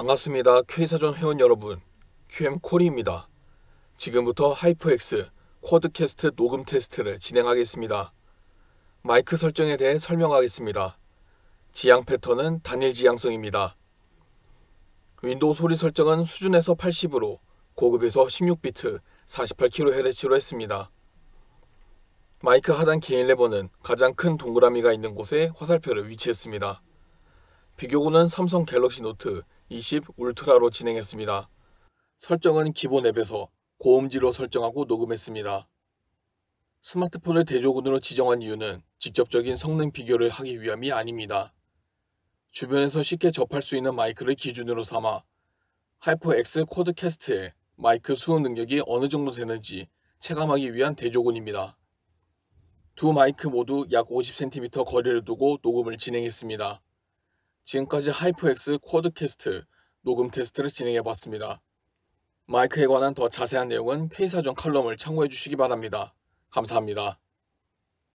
반갑습니다. k 사존 회원 여러분. QM 콜리입니다 지금부터 하이퍼엑스 쿼드캐스트 녹음 테스트를 진행하겠습니다. 마이크 설정에 대해 설명하겠습니다. 지향 패턴은 단일 지향성입니다. 윈도우 소리 설정은 수준에서 80으로 고급에서 16비트 48kHz로 했습니다. 마이크 하단 개인 레버는 가장 큰 동그라미가 있는 곳에 화살표를 위치했습니다. 비교군는 삼성 갤럭시 노트 20 울트라로 진행했습니다. 설정은 기본 앱에서 고음질로 설정하고 녹음했습니다. 스마트폰을 대조군으로 지정한 이유는 직접적인 성능 비교를 하기 위함이 아닙니다. 주변에서 쉽게 접할 수 있는 마이크를 기준으로 삼아 하이퍼엑스 코드캐스트의 마이크 수음 능력이 어느 정도 되는지 체감하기 위한 대조군입니다. 두 마이크 모두 약 50cm 거리를 두고 녹음을 진행했습니다. 지금까지 하이퍼엑스 쿼드캐스트 녹음 테스트를 진행해봤습니다. 마이크에 관한 더 자세한 내용은 K사전 칼럼을 참고해 주시기 바랍니다. 감사합니다.